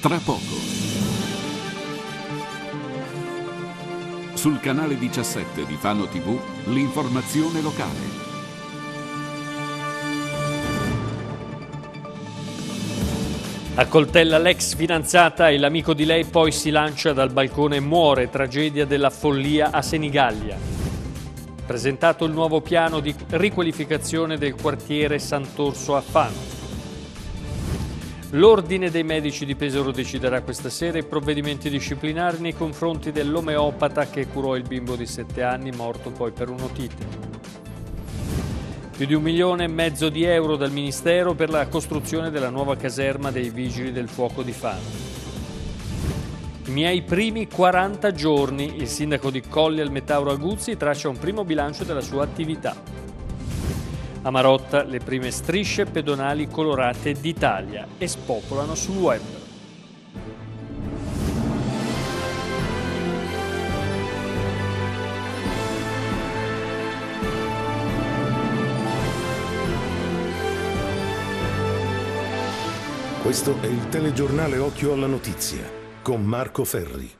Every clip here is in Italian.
Tra poco. Sul canale 17 di Fano TV, l'informazione locale. Accoltella l'ex fidanzata e l'amico di lei poi si lancia dal balcone e muore, tragedia della follia a Senigallia. Presentato il nuovo piano di riqualificazione del quartiere Sant'Orso a Fano. L'Ordine dei Medici di Pesaro deciderà questa sera i provvedimenti disciplinari nei confronti dell'omeopata che curò il bimbo di 7 anni morto poi per un'otite. Più di un milione e mezzo di euro dal Ministero per la costruzione della nuova caserma dei Vigili del Fuoco di Fano. I miei primi 40 giorni, il sindaco di Colli al Metauro Aguzzi traccia un primo bilancio della sua attività. A Marotta le prime strisce pedonali colorate d'Italia e spopolano sul web. Questo è il telegiornale Occhio alla Notizia con Marco Ferri.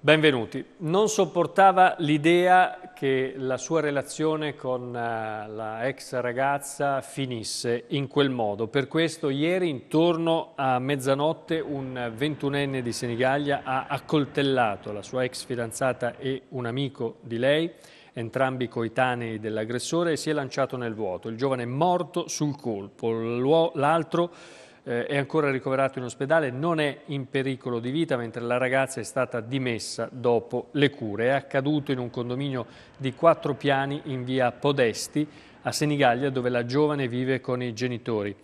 Benvenuti. Non sopportava l'idea che la sua relazione con eh, la ex ragazza finisse in quel modo. Per questo ieri intorno a mezzanotte un ventunenne di Senigallia ha accoltellato la sua ex fidanzata e un amico di lei, entrambi coetanei dell'aggressore, e si è lanciato nel vuoto. Il giovane è morto sul colpo, l'altro eh, è ancora ricoverato in ospedale, non è in pericolo di vita, mentre la ragazza è stata dimessa dopo le cure. È accaduto in un condominio di quattro piani in via Podesti a Senigallia, dove la giovane vive con i genitori.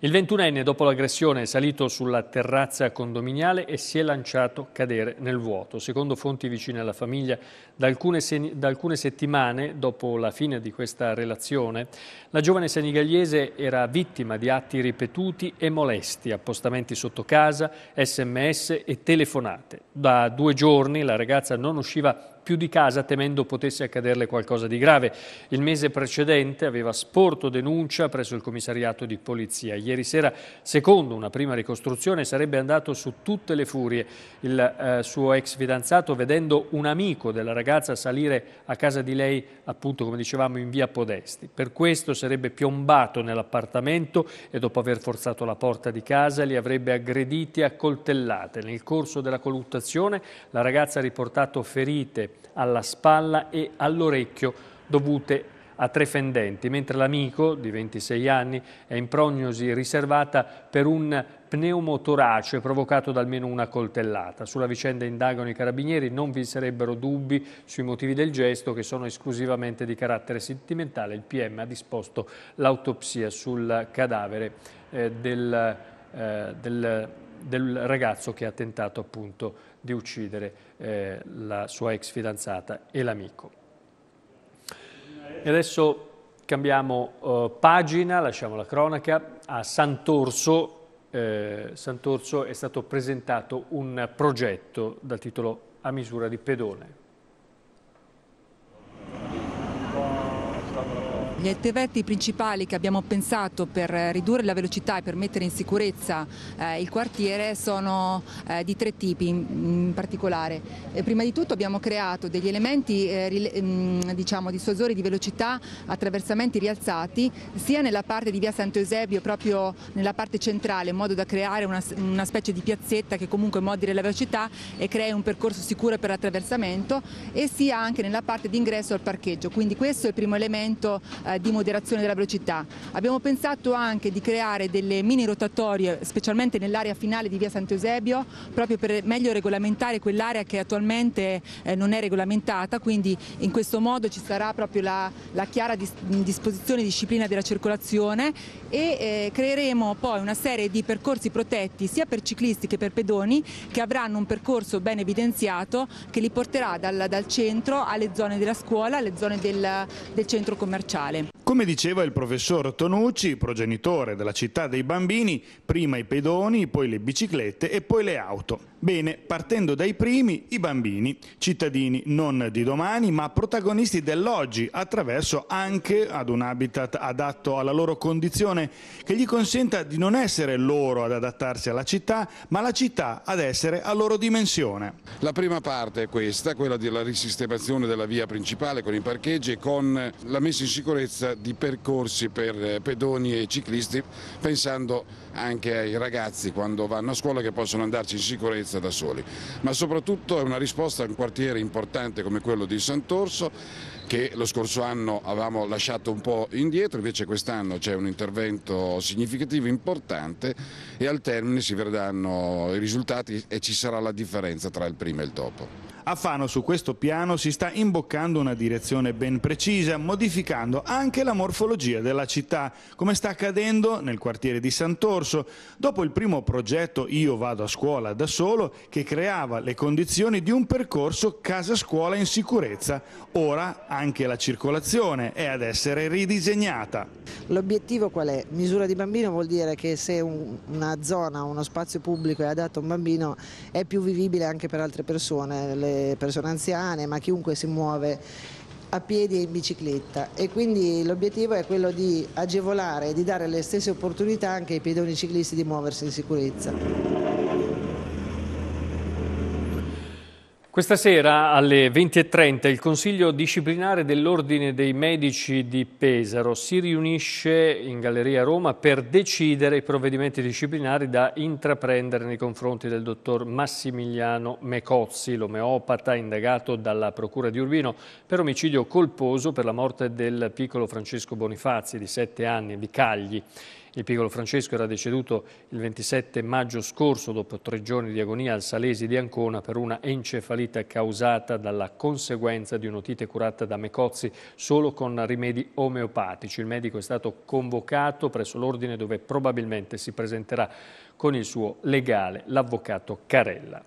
Il ventunenne, dopo l'aggressione, è salito sulla terrazza condominiale e si è lanciato cadere nel vuoto. Secondo fonti vicine alla famiglia, da alcune, da alcune settimane dopo la fine di questa relazione, la giovane senigallese era vittima di atti ripetuti e molesti, appostamenti sotto casa, sms e telefonate. Da due giorni la ragazza non usciva più di casa temendo potesse accaderle qualcosa di grave. Il mese precedente aveva sporto denuncia presso il commissariato di polizia. Ieri sera, secondo una prima ricostruzione, sarebbe andato su tutte le furie. Il eh, suo ex fidanzato, vedendo un amico della ragazza salire a casa di lei, appunto come dicevamo, in via Podesti. Per questo sarebbe piombato nell'appartamento e dopo aver forzato la porta di casa li avrebbe aggrediti e accoltellate. Nel corso della colluttazione la ragazza ha riportato ferite alla spalla e all'orecchio dovute a tre fendenti, mentre l'amico di 26 anni è in prognosi riservata per un pneumotorace provocato da almeno una coltellata. Sulla vicenda indagano i carabinieri, non vi sarebbero dubbi sui motivi del gesto che sono esclusivamente di carattere sentimentale. Il PM ha disposto l'autopsia sul cadavere eh, del, eh, del, del ragazzo che ha tentato appunto di uccidere eh, la sua ex fidanzata e l'amico. E adesso cambiamo eh, pagina, lasciamo la cronaca, a Sant'Orso. Eh, Sant'Orso è stato presentato un progetto dal titolo A misura di pedone. Gli eh, interventi principali che abbiamo pensato per eh, ridurre la velocità e per mettere in sicurezza eh, il quartiere sono eh, di tre tipi in, in particolare. Eh, prima di tutto abbiamo creato degli elementi mh, eh, mm, diciamo, dissuasori di velocità, attraversamenti rialzati, sia nella parte di via Santo Eusebio, proprio nella parte centrale, in modo da creare una, una specie di piazzetta che comunque moderi la velocità e crei un percorso sicuro per l'attraversamento, e sia anche nella parte di ingresso al parcheggio. Quindi questo è il primo elemento di moderazione della velocità. Abbiamo pensato anche di creare delle mini rotatorie, specialmente nell'area finale di via Sant'Eusebio, proprio per meglio regolamentare quell'area che attualmente eh, non è regolamentata, quindi in questo modo ci sarà proprio la, la chiara dis disposizione e disciplina della circolazione e eh, creeremo poi una serie di percorsi protetti sia per ciclisti che per pedoni che avranno un percorso ben evidenziato che li porterà dal, dal centro alle zone della scuola, alle zone del, del centro commerciale. Vale. Come diceva il professor Tonucci, progenitore della città dei bambini, prima i pedoni, poi le biciclette e poi le auto. Bene, partendo dai primi, i bambini, cittadini non di domani, ma protagonisti dell'oggi, attraverso anche ad un habitat adatto alla loro condizione, che gli consenta di non essere loro ad adattarsi alla città, ma la città ad essere a loro dimensione. La prima parte è questa, quella della risistemazione della via principale con i parcheggi e con la messa in sicurezza di percorsi per eh, pedoni e ciclisti pensando anche ai ragazzi quando vanno a scuola che possono andarci in sicurezza da soli. Ma soprattutto è una risposta a un quartiere importante come quello di Sant'Orso che lo scorso anno avevamo lasciato un po' indietro, invece quest'anno c'è un intervento significativo, importante e al termine si vedranno i risultati e ci sarà la differenza tra il prima e il dopo. A Fano su questo piano si sta imboccando una direzione ben precisa, modificando anche la morfologia della città, come sta accadendo nel quartiere di Sant'Orso, dopo il primo progetto Io vado a scuola da solo, che creava le condizioni di un percorso casa-scuola in sicurezza. Ora anche la circolazione è ad essere ridisegnata. L'obiettivo qual è? Misura di bambino vuol dire che se una zona, uno spazio pubblico è adatto a un bambino, è più vivibile anche per altre persone. Le persone anziane, ma chiunque si muove a piedi e in bicicletta e quindi l'obiettivo è quello di agevolare e di dare le stesse opportunità anche ai pedoni ciclisti di muoversi in sicurezza. Questa sera alle 20.30 il Consiglio disciplinare dell'Ordine dei Medici di Pesaro si riunisce in Galleria Roma per decidere i provvedimenti disciplinari da intraprendere nei confronti del dottor Massimiliano Mecozzi, l'omeopata indagato dalla Procura di Urbino per omicidio colposo per la morte del piccolo Francesco Bonifazi di 7 anni di Cagli. Il piccolo Francesco era deceduto il 27 maggio scorso dopo tre giorni di agonia al Salesi di Ancona per una encefalite causata dalla conseguenza di un'otite curata da Mecozzi solo con rimedi omeopatici. Il medico è stato convocato presso l'ordine dove probabilmente si presenterà con il suo legale, l'avvocato Carella.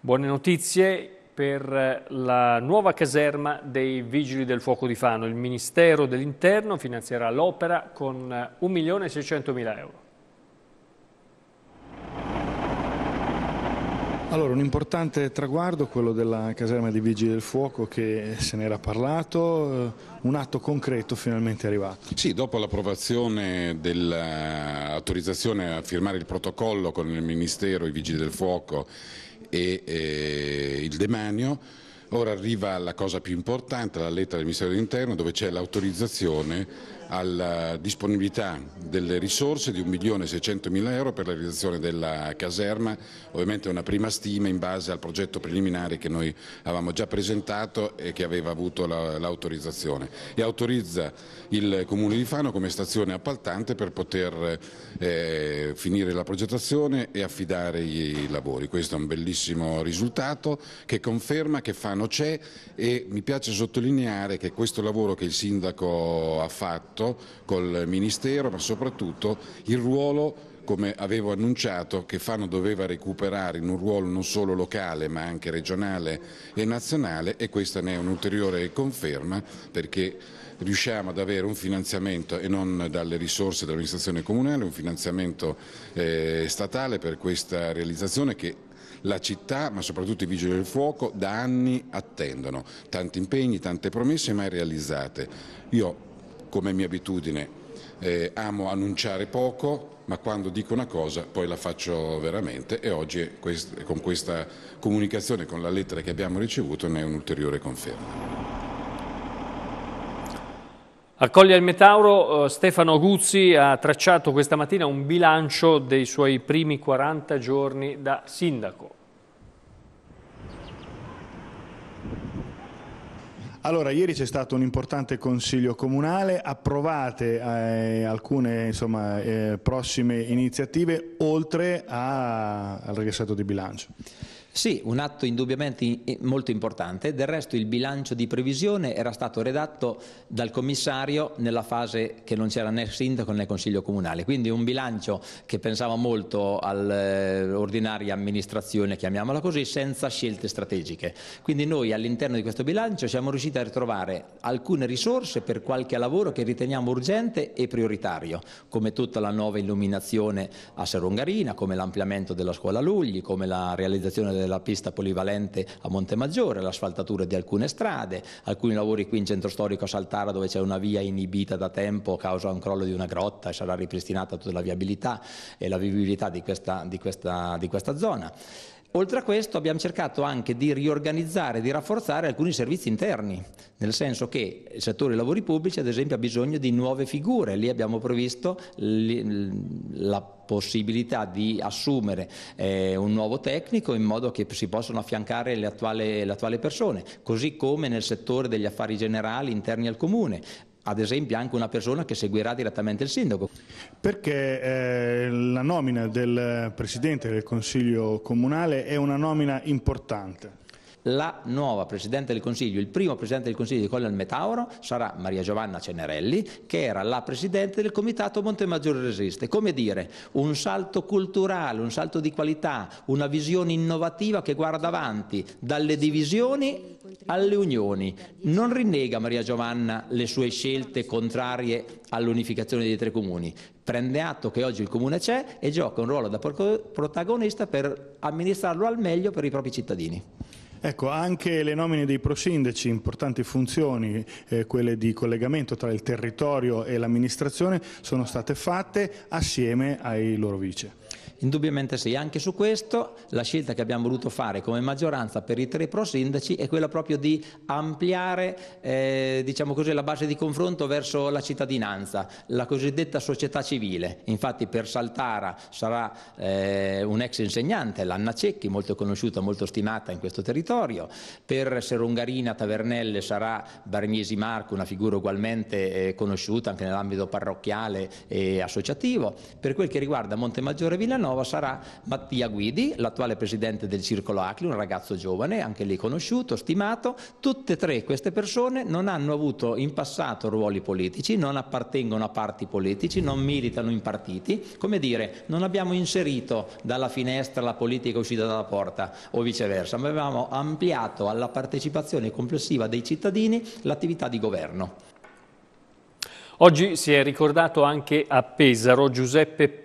Buone notizie, per la nuova caserma dei Vigili del Fuoco di Fano. Il Ministero dell'Interno finanzierà l'opera con 1.600.000 euro. Allora, un importante traguardo, quello della caserma dei Vigili del Fuoco che se n'era parlato, un atto concreto finalmente arrivato. Sì, dopo l'approvazione dell'autorizzazione a firmare il protocollo con il Ministero, i Vigili del Fuoco e eh, il demanio. Ora arriva la cosa più importante, la lettera del Ministero dell'Interno dove c'è l'autorizzazione alla disponibilità delle risorse di 1.600.000 euro per la realizzazione della caserma, ovviamente una prima stima in base al progetto preliminare che noi avevamo già presentato e che aveva avuto l'autorizzazione e autorizza il Comune di Fano come stazione appaltante per poter eh, finire la progettazione e affidare i lavori. Questo è un bellissimo risultato che conferma che Fano c'è e mi piace sottolineare che questo lavoro che il Sindaco ha fatto rapporto col Ministero, ma soprattutto il ruolo come avevo annunciato, che Fano doveva recuperare in un ruolo non solo locale ma anche regionale e nazionale e questa ne è un'ulteriore conferma perché riusciamo ad avere un finanziamento e non dalle risorse dell'amministrazione comunale, un finanziamento eh, statale per questa realizzazione che la città ma soprattutto i vigili del fuoco da anni attendono, tanti impegni, tante promesse mai realizzate. Io come mia abitudine. Eh, amo annunciare poco, ma quando dico una cosa poi la faccio veramente e oggi quest con questa comunicazione, con la lettera che abbiamo ricevuto, ne è un'ulteriore conferma. Accoglie il Metauro eh, Stefano Guzzi ha tracciato questa mattina un bilancio dei suoi primi 40 giorni da sindaco. Allora, ieri c'è stato un importante consiglio comunale, approvate eh, alcune insomma, eh, prossime iniziative oltre a, al regressato di bilancio. Sì, un atto indubbiamente molto importante, del resto il bilancio di previsione era stato redatto dal commissario nella fase che non c'era né sindaco né consiglio comunale, quindi un bilancio che pensava molto all'ordinaria eh, amministrazione, chiamiamola così, senza scelte strategiche. Quindi noi all'interno di questo bilancio siamo riusciti a ritrovare alcune risorse per qualche lavoro che riteniamo urgente e prioritario, come tutta la nuova illuminazione a Serongarina, come l'ampliamento della scuola Lugli, come la realizzazione del della pista polivalente a Montemaggiore, l'asfaltatura di alcune strade, alcuni lavori qui in centro storico a Saltara dove c'è una via inibita da tempo a causa un crollo di una grotta e sarà ripristinata tutta la viabilità e la vivibilità di questa, di questa, di questa zona. Oltre a questo abbiamo cercato anche di riorganizzare, e di rafforzare alcuni servizi interni, nel senso che il settore dei lavori pubblici ad esempio ha bisogno di nuove figure, lì abbiamo previsto la possibilità di assumere eh, un nuovo tecnico in modo che si possano affiancare le attuali persone, così come nel settore degli affari generali interni al comune, ad esempio anche una persona che seguirà direttamente il sindaco. Perché eh, la nomina del Presidente del Consiglio Comunale è una nomina importante? la nuova Presidente del Consiglio, il primo Presidente del Consiglio di Colle Metauro sarà Maria Giovanna Cenerelli, che era la Presidente del Comitato Montemaggiore Resiste. Come dire, un salto culturale, un salto di qualità, una visione innovativa che guarda avanti dalle divisioni alle unioni. Non rinnega Maria Giovanna le sue scelte contrarie all'unificazione dei tre comuni, prende atto che oggi il comune c'è e gioca un ruolo da protagonista per amministrarlo al meglio per i propri cittadini. Ecco, anche le nomine dei prosindaci, importanti funzioni, eh, quelle di collegamento tra il territorio e l'amministrazione, sono state fatte assieme ai loro vice. Indubbiamente sì, anche su questo la scelta che abbiamo voluto fare come maggioranza per i tre prosindaci è quella proprio di ampliare eh, diciamo così, la base di confronto verso la cittadinanza, la cosiddetta società civile. Infatti per Saltara sarà eh, un ex insegnante, l'Anna Cecchi, molto conosciuta, molto stimata in questo territorio, per Serungarina Tavernelle sarà Barmiesi Marco, una figura ugualmente eh, conosciuta anche nell'ambito parrocchiale e associativo. Per quel che riguarda Monte Maggiore Villano, Terranova sarà Mattia Guidi, l'attuale presidente del Circolo Acli, un ragazzo giovane, anche lì conosciuto, stimato. Tutte e tre queste persone non hanno avuto in passato ruoli politici, non appartengono a parti politici, non militano in partiti. Come dire, non abbiamo inserito dalla finestra la politica uscita dalla porta o viceversa, ma avevamo ampliato alla partecipazione complessiva dei cittadini l'attività di governo. Oggi si è ricordato anche a Pesaro Giuseppe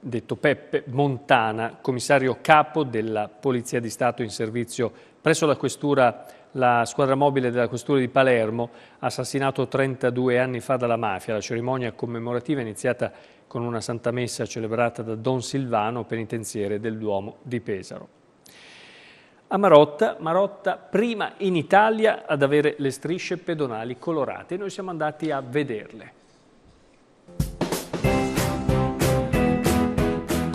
detto Peppe Montana, commissario capo della Polizia di Stato in servizio presso la questura la squadra mobile della Questura di Palermo, assassinato 32 anni fa dalla mafia. La cerimonia commemorativa è iniziata con una santa messa celebrata da Don Silvano, penitenziere del Duomo di Pesaro. A Marotta, Marotta prima in Italia ad avere le strisce pedonali colorate. Noi siamo andati a vederle.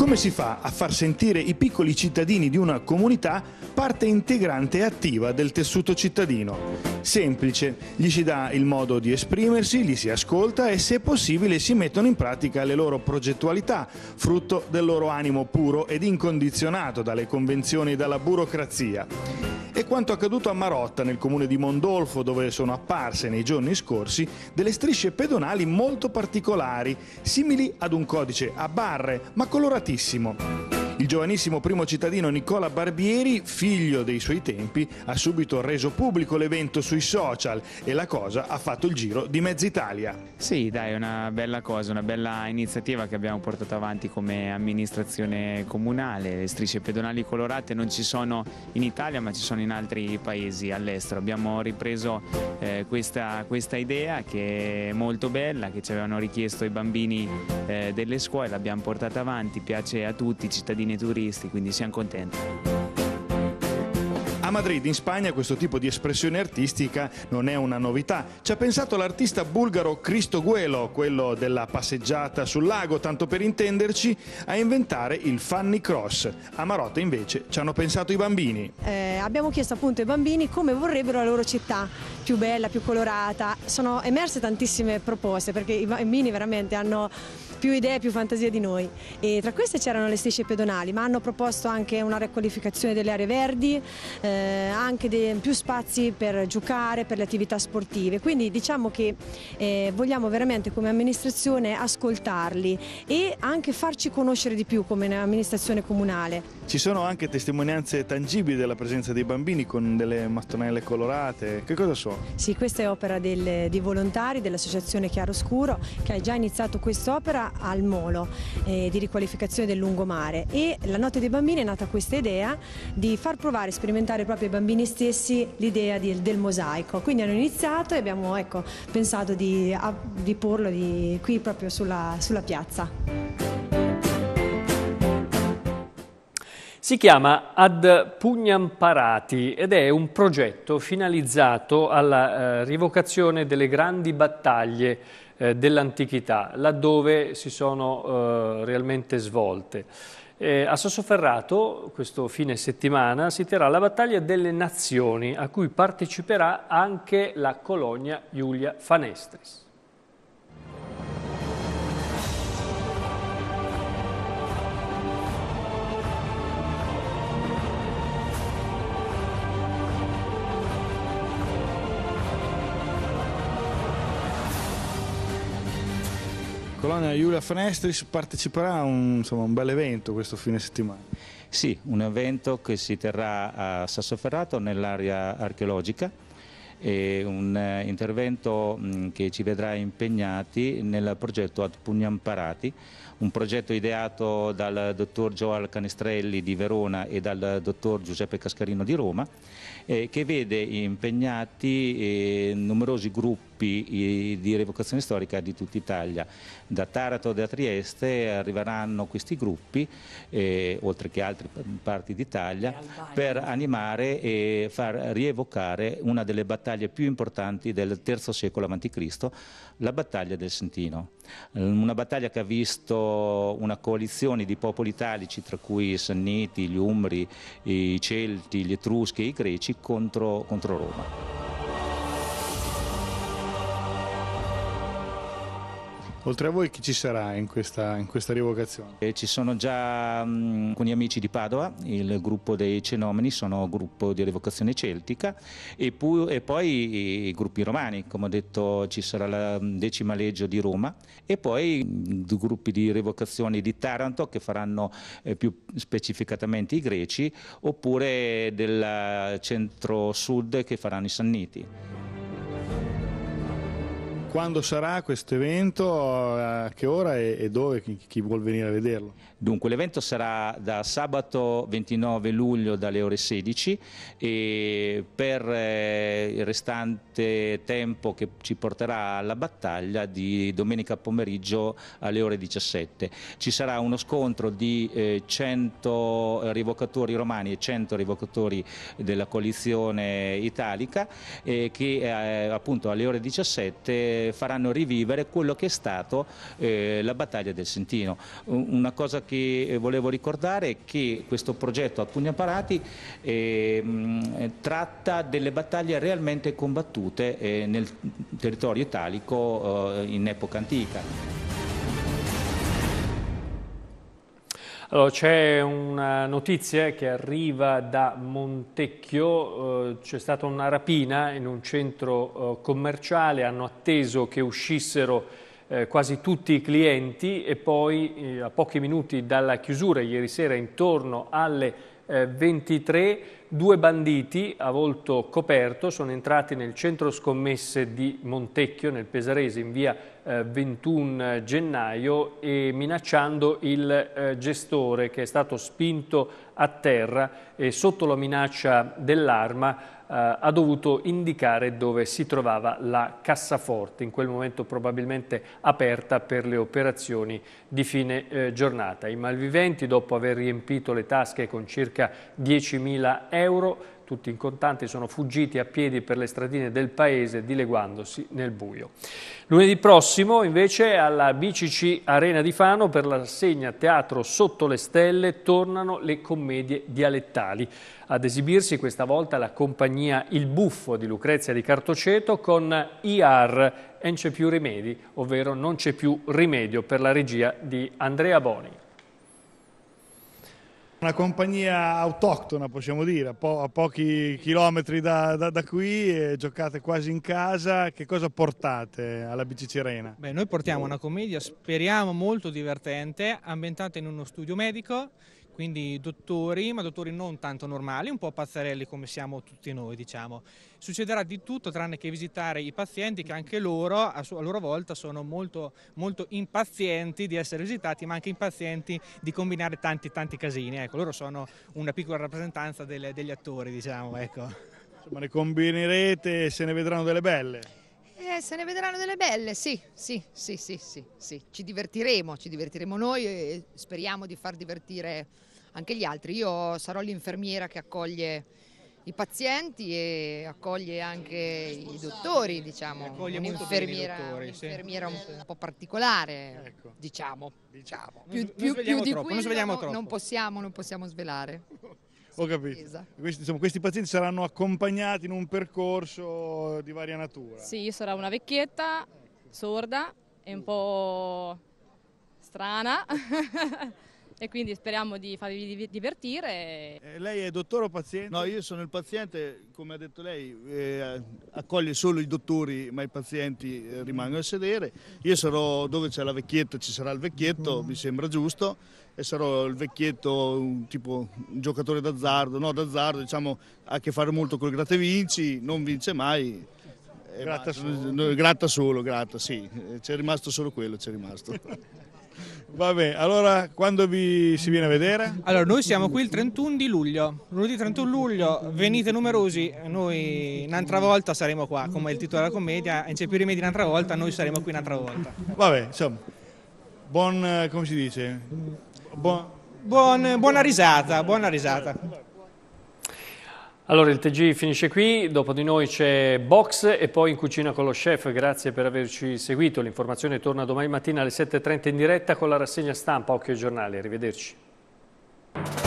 Come si fa a far sentire i piccoli cittadini di una comunità parte integrante e attiva del tessuto cittadino? Semplice, gli si dà il modo di esprimersi, li si ascolta e se possibile si mettono in pratica le loro progettualità, frutto del loro animo puro ed incondizionato dalle convenzioni e dalla burocrazia è quanto accaduto a Marotta, nel comune di Mondolfo, dove sono apparse nei giorni scorsi delle strisce pedonali molto particolari, simili ad un codice a barre, ma coloratissimo. Il giovanissimo primo cittadino Nicola Barbieri, figlio dei suoi tempi, ha subito reso pubblico l'evento sui social e la cosa ha fatto il giro di mezza Italia. Sì, dai, è una bella cosa, una bella iniziativa che abbiamo portato avanti come amministrazione comunale. Le strisce pedonali colorate non ci sono in Italia, ma ci sono in altri paesi all'estero. Abbiamo ripreso eh, questa, questa, idea che è molto bella, che ci avevano richiesto i bambini eh, delle scuole, l'abbiamo portata avanti, piace a tutti i cittadini i turisti, quindi siamo contenti. A Madrid, in Spagna, questo tipo di espressione artistica non è una novità. Ci ha pensato l'artista bulgaro Cristo Guelo, quello della passeggiata sul lago, tanto per intenderci, a inventare il Fanny Cross. A Marotta, invece, ci hanno pensato i bambini. Eh, abbiamo chiesto appunto ai bambini come vorrebbero la loro città, più bella, più colorata. Sono emerse tantissime proposte, perché i bambini veramente hanno più idee, più fantasia di noi. E tra queste c'erano le strisce pedonali, ma hanno proposto anche una riqualificazione delle aree verdi, eh, anche de, più spazi per giocare, per le attività sportive. Quindi diciamo che eh, vogliamo veramente come amministrazione ascoltarli e anche farci conoscere di più come amministrazione comunale. Ci sono anche testimonianze tangibili della presenza dei bambini con delle mattonelle colorate. Che cosa sono? Sì, questa è opera del, di volontari dell'associazione Chiaroscuro che ha già iniziato quest'opera al molo eh, di riqualificazione del lungomare e la Notte dei Bambini è nata questa idea di far provare, sperimentare proprio ai bambini stessi l'idea del mosaico. Quindi hanno iniziato e abbiamo ecco, pensato di, a, di porlo di, qui proprio sulla, sulla piazza. Si chiama Ad Pugnam Parati ed è un progetto finalizzato alla eh, rivocazione delle grandi battaglie eh, dell'antichità, laddove si sono eh, realmente svolte. Eh, a Sassoferrato, questo fine settimana, si terrà la battaglia delle nazioni, a cui parteciperà anche la colonia Giulia Fanestris. Colonia Iulia Fenestris parteciperà a un, insomma, un bel evento questo fine settimana. Sì, un evento che si terrà a Sassoferrato nell'area archeologica è un eh, intervento che ci vedrà impegnati nel progetto Ad Pugnamparati, un progetto ideato dal dottor Joal Canestrelli di Verona e dal dottor Giuseppe Cascarino di Roma, eh, che vede impegnati eh, numerosi gruppi eh, di revocazione storica di tutta Italia. Da Taranto e da Trieste arriveranno questi gruppi, eh, oltre che altre parti d'Italia, per animare e far rievocare una delle battaglie più importanti del III secolo a.C., la battaglia del Sentino. Una battaglia che ha visto una coalizione di popoli italici, tra cui i Sanniti, gli Umbri, i Celti, gli Etruschi e i Greci, contro, contro Roma. Oltre a voi chi ci sarà in questa, in questa rivocazione? Eh, ci sono già mh, mm, alcuni amici di Padova, il gruppo dei Cenomeni, sono gruppo di rivocazione celtica e, pu- e poi i, i, gruppi romani, come ho detto ci sarà la mm, decima legge di Roma e poi mh, mm, gruppi di rivocazione di Taranto che faranno eh, più specificatamente i greci oppure del centro-sud che faranno i sanniti. Quando sarà questo evento? A che ora e, dove chi, vuol venire a vederlo? Dunque l'evento sarà da sabato 29 luglio dalle ore 16 e per eh, il restante tempo che ci porterà alla battaglia di domenica pomeriggio alle ore 17. Ci sarà uno scontro di 100 eh, rivocatori romani e 100 rivocatori della coalizione italica eh, che appunto alle ore 17 faranno rivivere quello che è stato la battaglia del Sentino. Una cosa che che eh, volevo ricordare che questo progetto a Pugnapalati eh, tratta delle battaglie realmente combattute eh, nel territorio italico eh, in epoca antica. Allora, c'è una notizia che arriva da Montecchio, eh, c'è stata una rapina in un centro eh, commerciale, hanno atteso che uscissero eh, quasi tutti i clienti e poi eh, a pochi minuti dalla chiusura, ieri sera intorno alle 23, eh, due banditi a volto coperto sono entrati nel centro scommesse di Montecchio, nel Pesarese, in via 21 eh, gennaio e minacciando il eh, gestore che è stato spinto a terra e sotto la minaccia dell'arma Uh, ha dovuto indicare dove si trovava la cassaforte, in quel momento probabilmente aperta per le operazioni di fine eh, giornata. I malviventi, dopo aver riempito le tasche con circa 10.000 euro, tutti in contanti, sono fuggiti a piedi per le stradine del paese dileguandosi nel buio. Lunedì prossimo invece alla BCC Arena di Fano per la segna Teatro Sotto le Stelle tornano le commedie dialettali. Ad esibirsi questa volta la compagnia Il Buffo di Lucrezia di Cartoceto con IR e c'è più rimedi, ovvero non c'è più rimedio per la regia di Andrea Boni una compagnia autoctona, possiamo dire, a, po a pochi chilometri da, da, da qui, giocate quasi in casa. Che cosa portate alla BC Arena? Beh, noi portiamo una commedia, speriamo molto divertente, ambientata in uno studio medico quindi dottori, ma dottori non tanto normali, un po' pazzarelli come siamo tutti noi diciamo. Succederà di tutto tranne che visitare i pazienti che anche loro a, a loro volta sono molto, molto, impazienti di essere visitati ma anche impazienti di combinare tanti tanti casini, ecco loro sono una piccola rappresentanza delle, degli attori diciamo ecco. Insomma ne combinerete e se ne vedranno delle belle. Eh, se ne vedranno delle belle, sì, sì, sì, sì, sì, sì. Ci divertiremo, ci divertiremo noi e speriamo di far divertire anche gli altri. Io sarò l'infermiera che accoglie i pazienti e accoglie anche i dottori, diciamo, un'infermiera, dottori, un'infermiera sì. un po' particolare, ecco. diciamo. diciamo. Più, più, più di troppo, qui non, non, possiamo, non possiamo svelare. Ho capito. Esatto. Questi, insomma, questi pazienti saranno accompagnati in un percorso di varia natura. Sì, io sarò una vecchietta, sorda e un po' strana. e quindi speriamo di farvi divertire. E eh, lei è dottore o paziente? No, io sono il paziente, come ha detto lei, eh, accoglie solo i dottori, ma i pazienti eh, rimangono a sedere. Io sarò dove c'è la vecchietta, ci sarà il vecchietto, mm. mi sembra giusto, e sarò il vecchietto, un, tipo un giocatore d'azzardo, no, d'azzardo diciamo ha a che fare molto col gratta vinci, non vince mai. Gratta solo. gratta solo, gratta, sì, eh, c'è rimasto solo quello, c'è rimasto. Vabbè, allora quando vi si viene a vedere? Allora, noi siamo qui il 31 di luglio. Lunedì 31 luglio, venite numerosi, noi un'altra volta saremo qua, come il titolo della commedia, Incepirimi di un'altra volta, noi saremo qui un'altra volta. Vabbè, insomma, buon, eh, come si dice? Buon... Buon, buona risata, buona risata. Allora il TG finisce qui, dopo di noi c'è Box e poi in cucina con lo chef, grazie per averci seguito, l'informazione torna domani mattina alle 7.30 in diretta con la rassegna stampa, occhio ai giornali, arrivederci.